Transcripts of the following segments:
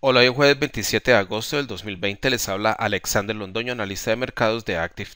Hola, hoy jueves 27 de agosto del 2020 les habla Alexander Londoño, analista de mercados de Active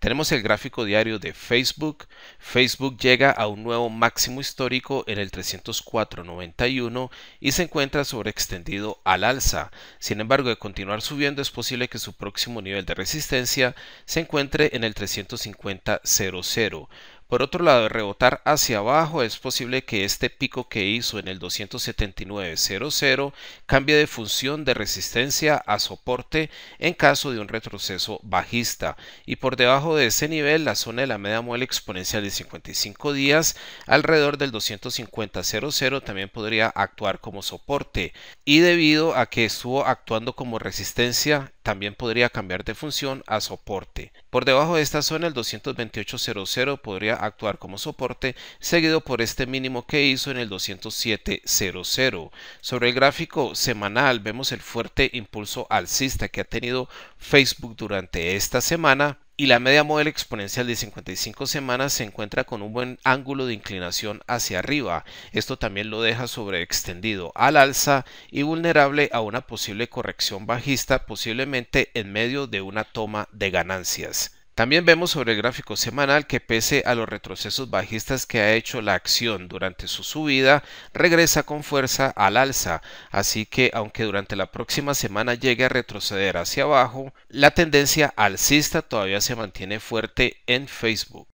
Tenemos el gráfico diario de Facebook. Facebook llega a un nuevo máximo histórico en el 304.91 y se encuentra sobreextendido al alza. Sin embargo, de continuar subiendo es posible que su próximo nivel de resistencia se encuentre en el 350.00. Por otro lado, rebotar hacia abajo es posible que este pico que hizo en el 279.00 cambie de función de resistencia a soporte en caso de un retroceso bajista y por debajo de ese nivel la zona de la media muela exponencial de 55 días alrededor del 250.00 también podría actuar como soporte y debido a que estuvo actuando como resistencia también podría cambiar de función a soporte. Por debajo de esta zona el 228.00 podría actuar como soporte seguido por este mínimo que hizo en el 207.00. Sobre el gráfico semanal vemos el fuerte impulso alcista que ha tenido Facebook durante esta semana y la media móvil exponencial de 55 semanas se encuentra con un buen ángulo de inclinación hacia arriba. Esto también lo deja sobreextendido al alza y vulnerable a una posible corrección bajista, posiblemente en medio de una toma de ganancias. También vemos sobre el gráfico semanal que pese a los retrocesos bajistas que ha hecho la acción durante su subida, regresa con fuerza al alza, así que aunque durante la próxima semana llegue a retroceder hacia abajo, la tendencia alcista todavía se mantiene fuerte en Facebook.